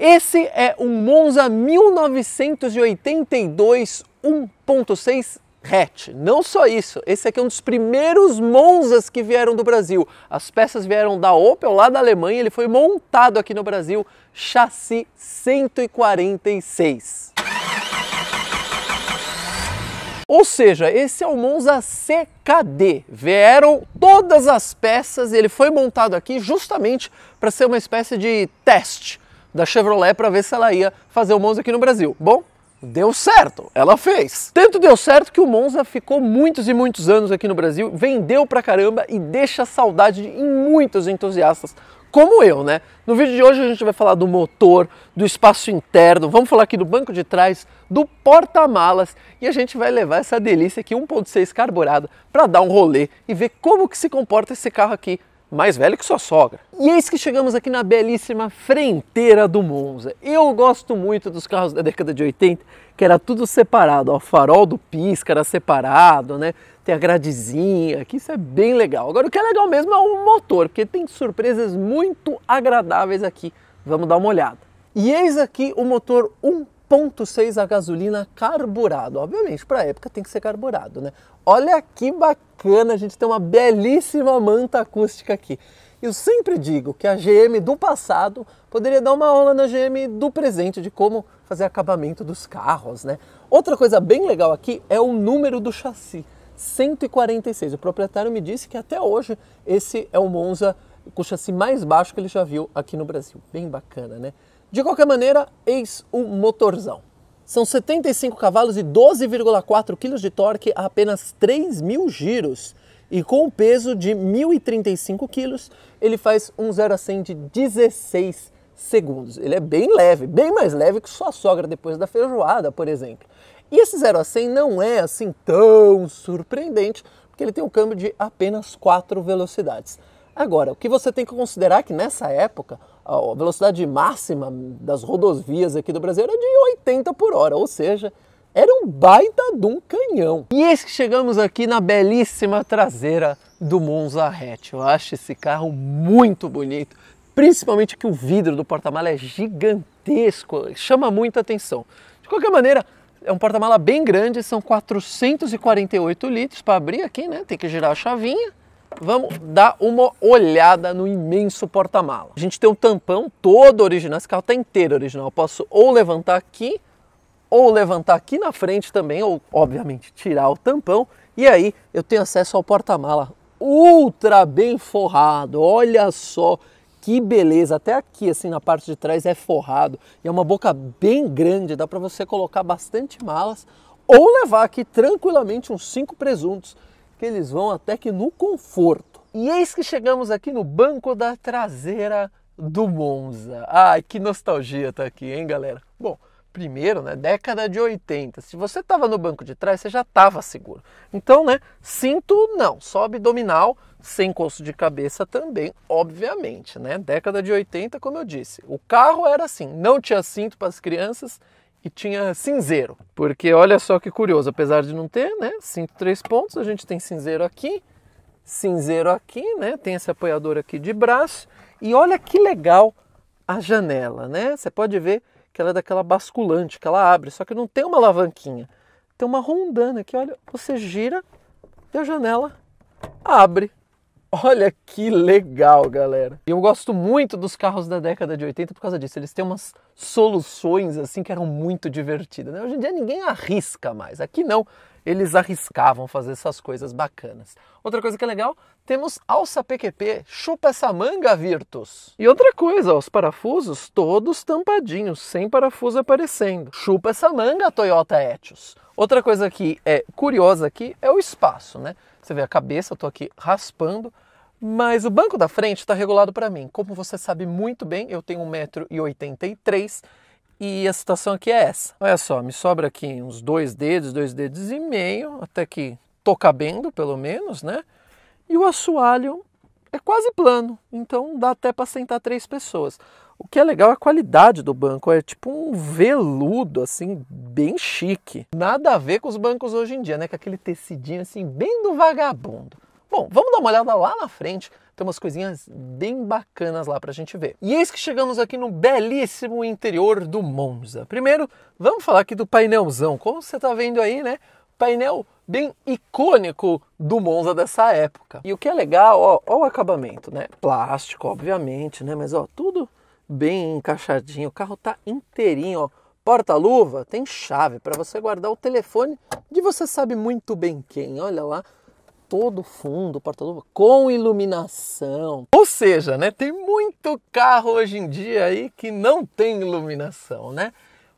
Esse é um Monza 1982 1.6 hatch. Não só isso, esse aqui é um dos primeiros Monzas que vieram do Brasil. As peças vieram da Opel lá da Alemanha, ele foi montado aqui no Brasil, chassi 146. Ou seja, esse é o Monza CKD. Vieram todas as peças, e ele foi montado aqui justamente para ser uma espécie de teste da Chevrolet para ver se ela ia fazer o Monza aqui no Brasil. Bom, deu certo, ela fez. Tanto deu certo que o Monza ficou muitos e muitos anos aqui no Brasil, vendeu pra caramba e deixa saudade em muitos entusiastas como eu, né? No vídeo de hoje a gente vai falar do motor, do espaço interno, vamos falar aqui do banco de trás, do porta-malas e a gente vai levar essa delícia aqui 1.6 carburada para dar um rolê e ver como que se comporta esse carro aqui mais velho que sua sogra. E eis que chegamos aqui na belíssima frenteira do Monza. Eu gosto muito dos carros da década de 80, que era tudo separado, ó, o farol do pisca era separado, né? Tem a gradezinha, que isso é bem legal. Agora o que é legal mesmo é o motor, porque tem surpresas muito agradáveis aqui. Vamos dar uma olhada. E eis aqui o motor 1.6 a gasolina carburado. Obviamente, para a época tem que ser carburado, né? Olha que bacana, a gente tem uma belíssima manta acústica aqui. Eu sempre digo que a GM do passado poderia dar uma aula na GM do presente de como fazer acabamento dos carros, né? Outra coisa bem legal aqui é o número do chassi, 146. O proprietário me disse que até hoje esse é o Monza com o chassi mais baixo que ele já viu aqui no Brasil. Bem bacana, né? De qualquer maneira, eis o motorzão. São 75 cavalos e 12,4 kg de torque a apenas 3.000 giros. E com o peso de 1.035 kg, ele faz um 0 a 100 de 16 segundos. Ele é bem leve, bem mais leve que sua sogra depois da feijoada, por exemplo. E esse 0 a 100 não é assim tão surpreendente, porque ele tem um câmbio de apenas 4 velocidades. Agora, o que você tem que considerar é que nessa época a velocidade máxima das rodovias aqui do Brasil era de 80 por hora, ou seja, era um baita de um canhão. E eis que chegamos aqui na belíssima traseira do Monza Hatch. Eu acho esse carro muito bonito, principalmente que o vidro do porta-mala é gigantesco, chama muita atenção. De qualquer maneira, é um porta-mala bem grande, são 448 litros para abrir aqui, né? Tem que girar a chavinha vamos dar uma olhada no imenso porta-mala. A gente tem um tampão todo original, esse carro está inteiro original. Eu posso ou levantar aqui, ou levantar aqui na frente também, ou obviamente tirar o tampão, e aí eu tenho acesso ao porta-mala ultra bem forrado. Olha só que beleza, até aqui assim na parte de trás é forrado e é uma boca bem grande, dá para você colocar bastante malas ou levar aqui tranquilamente uns cinco presuntos que eles vão até que no conforto. E eis que chegamos aqui no banco da traseira do Monza. Ai, que nostalgia tá aqui, hein, galera? Bom, primeiro, né, década de 80. Se você tava no banco de trás, você já tava seguro. Então, né, cinto não, só abdominal, sem coço de cabeça também, obviamente, né? Década de 80, como eu disse. O carro era assim, não tinha cinto para as crianças e tinha cinzeiro. Porque olha só que curioso, apesar de não ter, né? cinco três pontos, a gente tem cinzeiro aqui, cinzeiro aqui, né? Tem esse apoiador aqui de braço. E olha que legal a janela, né? Você pode ver que ela é daquela basculante, que ela abre, só que não tem uma alavanquinha. Tem uma rondana que, olha, você gira e a janela abre. Olha que legal, galera. E eu gosto muito dos carros da década de 80 por causa disso. Eles têm umas soluções assim que eram muito divertidas. Né? Hoje em dia ninguém arrisca mais. Aqui não, eles arriscavam fazer essas coisas bacanas. Outra coisa que é legal, temos alça PQP, chupa essa manga, Virtus. E outra coisa, os parafusos todos tampadinhos, sem parafuso aparecendo. Chupa essa manga, Toyota Etios. Outra coisa que é curiosa aqui é o espaço, né? Você vê a cabeça, eu tô aqui raspando. Mas o banco da frente está regulado para mim. Como você sabe muito bem, eu tenho 1,83m e a situação aqui é essa. Olha só, me sobra aqui uns dois dedos, dois dedos e meio, até que tô cabendo pelo menos, né? E o assoalho é quase plano, então dá até para sentar três pessoas. O que é legal é a qualidade do banco, é tipo um veludo, assim, bem chique. Nada a ver com os bancos hoje em dia, né? Com aquele tecidinho, assim, bem do vagabundo. Bom, vamos dar uma olhada lá na frente. Tem umas coisinhas bem bacanas lá para a gente ver. E eis que chegamos aqui no belíssimo interior do Monza. Primeiro, vamos falar aqui do painelzão. Como você está vendo aí, né? Painel bem icônico do Monza dessa época. E o que é legal, ó, ó o acabamento, né? Plástico, obviamente, né? Mas ó, tudo bem encaixadinho. O carro tá inteirinho, ó. Porta-luva tem chave para você guardar o telefone de você sabe muito bem quem. Olha lá, todo fundo, para todo com iluminação. Ou seja, né, tem muito carro hoje em dia aí que não tem iluminação, né?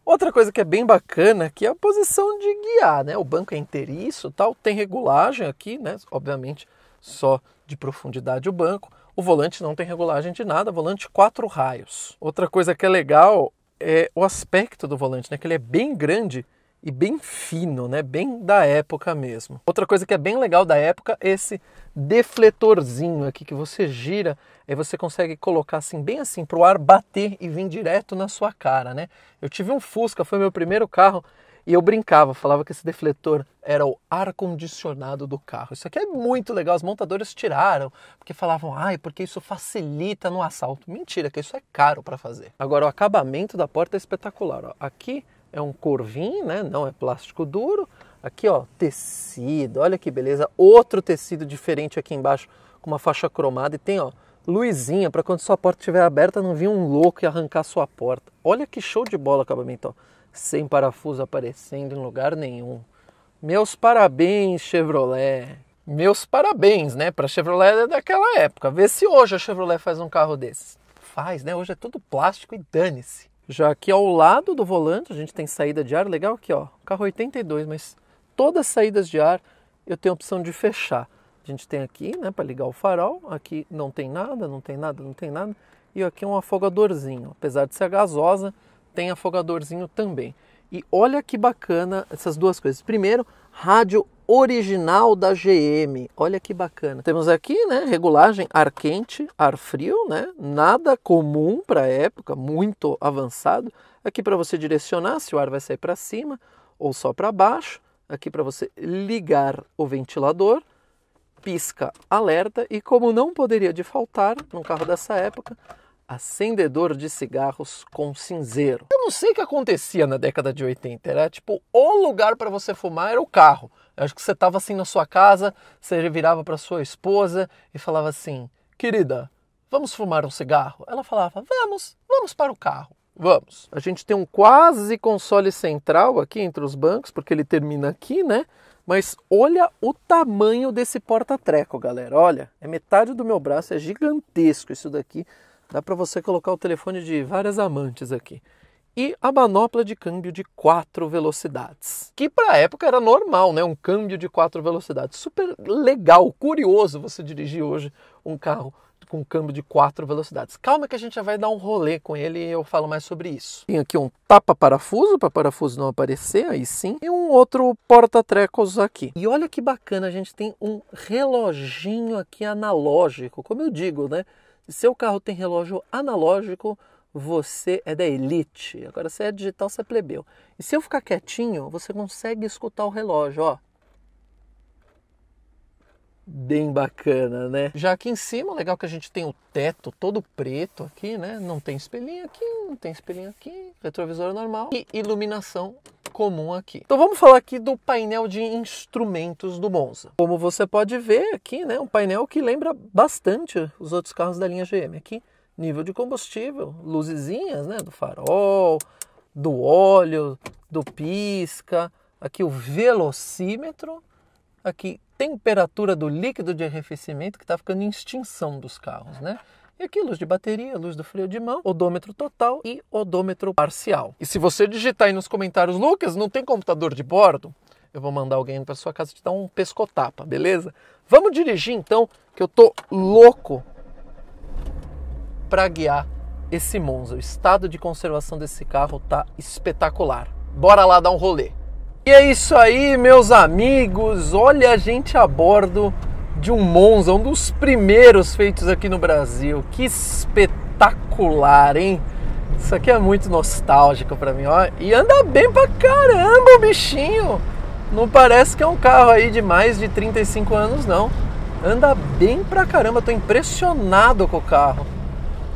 Outra coisa que é bem bacana é que é a posição de guiar, né? O banco é inteiriço, tal, tem regulagem aqui, né? Obviamente só de profundidade o banco. O volante não tem regulagem de nada, volante quatro raios. Outra coisa que é legal é o aspecto do volante, né? Que ele é bem grande e bem fino, né? Bem da época mesmo. Outra coisa que é bem legal da época, esse defletorzinho aqui que você gira, aí você consegue colocar assim bem assim para o ar bater e vir direto na sua cara, né? Eu tive um Fusca, foi meu primeiro carro e eu brincava, falava que esse defletor era o ar condicionado do carro. Isso aqui é muito legal, os montadores tiraram, porque falavam, ai, porque isso facilita no assalto. Mentira, que isso é caro para fazer. Agora o acabamento da porta é espetacular, ó. Aqui é um corvin, né? Não é plástico duro. Aqui, ó, tecido. Olha que beleza. Outro tecido diferente aqui embaixo com uma faixa cromada e tem, ó, luzinha para quando sua porta estiver aberta não vir um louco e arrancar sua porta. Olha que show de bola acabamento, ó. Sem parafuso aparecendo em lugar nenhum. Meus parabéns, Chevrolet. Meus parabéns, né, para Chevrolet é daquela época. Vê se hoje a Chevrolet faz um carro desse. Faz, né? Hoje é tudo plástico e dane-se. Já que ao lado do volante a gente tem saída de ar, legal aqui, ó, carro 82, mas todas as saídas de ar eu tenho a opção de fechar. A gente tem aqui, né, para ligar o farol, aqui não tem nada, não tem nada, não tem nada. E aqui um afogadorzinho, apesar de ser gasosa, tem afogadorzinho também. E olha que bacana essas duas coisas. Primeiro, rádio original da GM. Olha que bacana. Temos aqui, né, regulagem ar quente, ar frio, né? Nada comum para época, muito avançado. Aqui para você direcionar se o ar vai sair para cima ou só para baixo. Aqui para você ligar o ventilador, pisca alerta e como não poderia de faltar num carro dessa época, acendedor de cigarros com cinzeiro. Eu não sei o que acontecia na década de 80, era tipo o lugar para você fumar era o carro. Eu acho que você estava assim na sua casa, você virava para sua esposa e falava assim: "Querida, vamos fumar um cigarro?" Ela falava: "Vamos, vamos para o carro." Vamos. A gente tem um quase console central aqui entre os bancos, porque ele termina aqui, né? Mas olha o tamanho desse porta-treco, galera. Olha, é metade do meu braço, é gigantesco isso daqui. Dá para você colocar o telefone de várias amantes aqui. E a manopla de câmbio de quatro velocidades, que para a época era normal, né? Um câmbio de quatro velocidades. Super legal, curioso você dirigir hoje um carro com câmbio de quatro velocidades. Calma que a gente já vai dar um rolê com ele e eu falo mais sobre isso. Tem aqui um tapa-parafuso para parafuso não aparecer, aí sim, e um outro porta-trecos aqui. E olha que bacana, a gente tem um reloginho aqui analógico, como eu digo, né? seu carro tem relógio analógico, você é da elite. Agora, se é digital, você é plebeu. E se eu ficar quietinho, você consegue escutar o relógio, ó. Bem bacana, né? Já aqui em cima, legal que a gente tem o teto todo preto aqui, né? Não tem espelhinho aqui, não tem espelhinho aqui, retrovisor normal e iluminação comum aqui. Então vamos falar aqui do painel de instrumentos do Monza. Como você pode ver aqui, né, um painel que lembra bastante os outros carros da linha GM. Aqui, nível de combustível, luzezinhas, né, do farol, do óleo, do pisca, aqui o velocímetro, aqui temperatura do líquido de arrefecimento que está ficando em extinção dos carros, né? E aqui, luz de bateria, luz do freio de mão, odômetro total e odômetro parcial. E se você digitar aí nos comentários, Lucas, não tem computador de bordo? Eu vou mandar alguém para sua casa te dar um pescotapa, beleza? Vamos dirigir então, que eu tô louco para guiar esse Monza. O estado de conservação desse carro tá espetacular. Bora lá dar um rolê. E é isso aí, meus amigos. Olha a gente a bordo de um Monza, um dos primeiros feitos aqui no Brasil. Que espetacular, hein? Isso aqui é muito nostálgico para mim, ó. E anda bem pra caramba o bichinho. Não parece que é um carro aí de mais de 35 anos, não. Anda bem pra caramba, tô impressionado com o carro.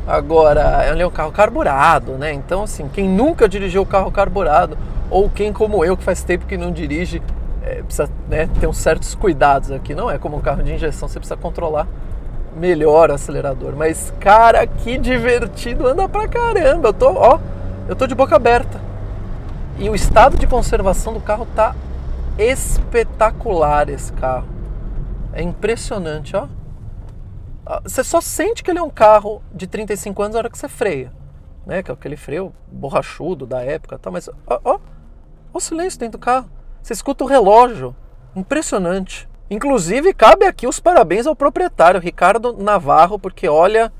Agora, ele é um carro carburado, né? Então, assim, quem nunca dirigiu o carro carburado, ou quem como eu, que faz tempo que não dirige, é, precisa né, ter uns certos cuidados aqui. Não é como um carro de injeção, você precisa controlar melhor o acelerador. Mas, cara, que divertido, anda pra caramba. Eu tô, ó, eu tô de boca aberta. E o estado de conservação do carro tá espetacular esse carro. É impressionante, ó. Ah, você só sente que ele é um carro de 35 anos na hora que você freia, né? Que é aquele freio borrachudo da época, tá? Mas ó, ó, ó o silêncio dentro do carro. Você escuta o relógio. Impressionante. Inclusive, cabe aqui os parabéns ao proprietário, Ricardo Navarro, porque olha,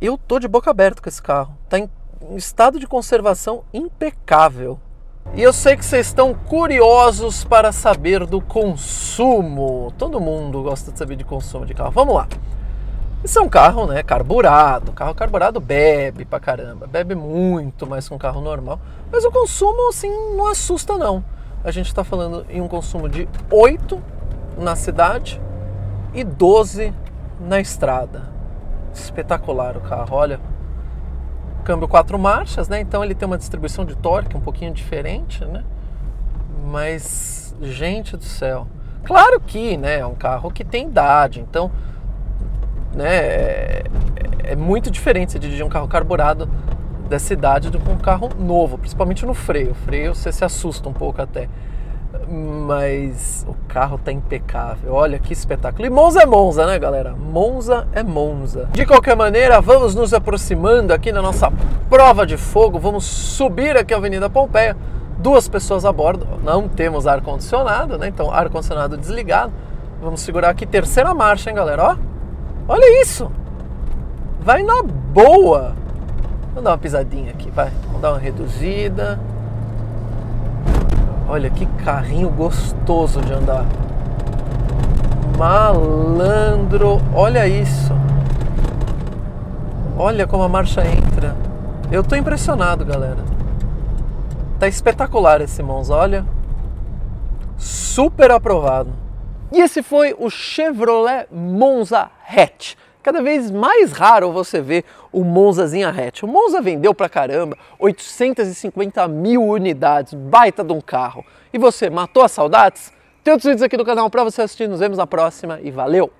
eu tô de boca aberta com esse carro. Tá em estado de conservação impecável. E eu sei que vocês estão curiosos para saber do consumo. Todo mundo gosta de saber de consumo de carro. Vamos lá. Isso é um carro, né, carburado. Carro carburado bebe pra caramba. Bebe muito mais que um carro normal. Mas o consumo, assim, não assusta não a gente está falando em um consumo de 8 na cidade e 12 na estrada. Espetacular o carro, olha. Câmbio quatro marchas, né? Então ele tem uma distribuição de torque um pouquinho diferente, né? Mas gente do céu. Claro que, né, é um carro que tem idade, então, né, é, é muito diferente você dirigir um carro carburado da cidade do que um carro novo, principalmente no freio. O freio você se assusta um pouco até. Mas o carro tá impecável. Olha que espetáculo. E Monza é Monza, né, galera? Monza é Monza. De qualquer maneira, vamos nos aproximando aqui na nossa prova de fogo. Vamos subir aqui a Avenida Pompeia. Duas pessoas a bordo. Não temos ar condicionado, né? Então, ar condicionado desligado. Vamos segurar aqui terceira marcha, hein, galera? Ó. Olha isso. Vai na boa. Vamos dar uma pisadinha aqui, vai. Vamos dar uma reduzida. Olha que carrinho gostoso de andar. Malandro, olha isso. Olha como a marcha entra. Eu tô impressionado, galera. Tá espetacular esse monza, olha. Super aprovado. E esse foi o Chevrolet Monza Hatch cada vez mais raro você ver o Monzazinha hatch. O Monza vendeu pra caramba 850 mil unidades, baita de um carro. E você, matou as saudades? Tem outros vídeos aqui do canal pra você assistir, nos vemos na próxima e valeu!